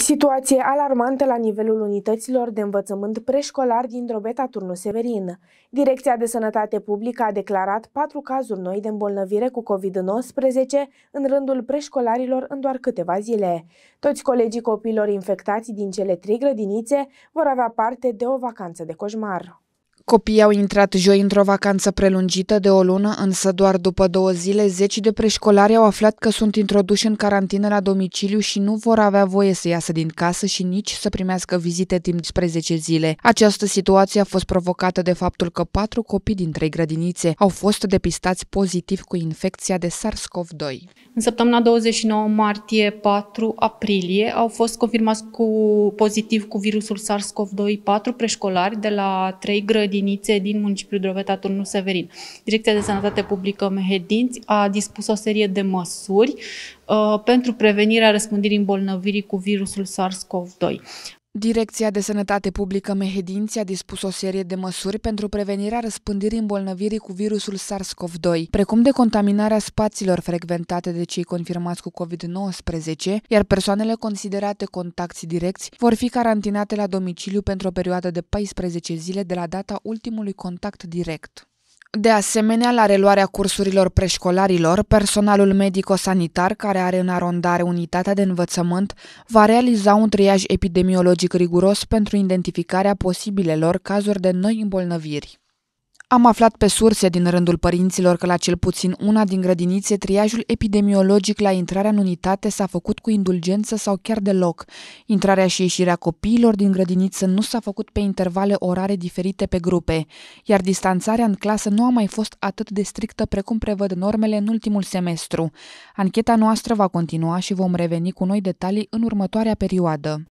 Situație alarmantă la nivelul unităților de învățământ preșcolar din Drobeta Turnu Severin. Direcția de Sănătate Publică a declarat patru cazuri noi de îmbolnăvire cu COVID-19 în rândul preșcolarilor în doar câteva zile. Toți colegii copilor infectați din cele trei grădinițe vor avea parte de o vacanță de coșmar. Copiii au intrat joi într-o vacanță prelungită de o lună, însă doar după două zile, zeci de preșcolari au aflat că sunt introduși în carantină la domiciliu și nu vor avea voie să iasă din casă și nici să primească vizite timp de 10 zile. Această situație a fost provocată de faptul că patru copii din trei grădinițe au fost depistați pozitiv cu infecția de SARS-CoV-2. În săptămâna 29 martie 4 aprilie au fost confirmați cu pozitiv cu virusul SARS-CoV-2 patru preșcolari de la trei grădinițe grădinițe din municipiul Drobeta Turnul Severin. Direcția de Sănătate Publică Mehedinți a dispus o serie de măsuri uh, pentru prevenirea răspândirii îmbolnăvirii cu virusul SARS-CoV-2. Direcția de Sănătate Publică Mehedinți a dispus o serie de măsuri pentru prevenirea răspândirii îmbolnăvirii cu virusul SARS-CoV-2, precum de contaminarea spațiilor frecventate de cei confirmați cu COVID-19, iar persoanele considerate contacti direcți vor fi carantinate la domiciliu pentru o perioadă de 14 zile de la data ultimului contact direct. De asemenea, la reluarea cursurilor preșcolarilor, personalul medico-sanitar care are în arondare unitatea de învățământ va realiza un triaj epidemiologic riguros pentru identificarea posibilelor cazuri de noi îmbolnăviri. Am aflat pe surse din rândul părinților că la cel puțin una din grădinițe triajul epidemiologic la intrarea în unitate s-a făcut cu indulgență sau chiar deloc. Intrarea și ieșirea copiilor din grădiniță nu s-a făcut pe intervale orare diferite pe grupe, iar distanțarea în clasă nu a mai fost atât de strictă precum prevăd normele în ultimul semestru. Ancheta noastră va continua și vom reveni cu noi detalii în următoarea perioadă.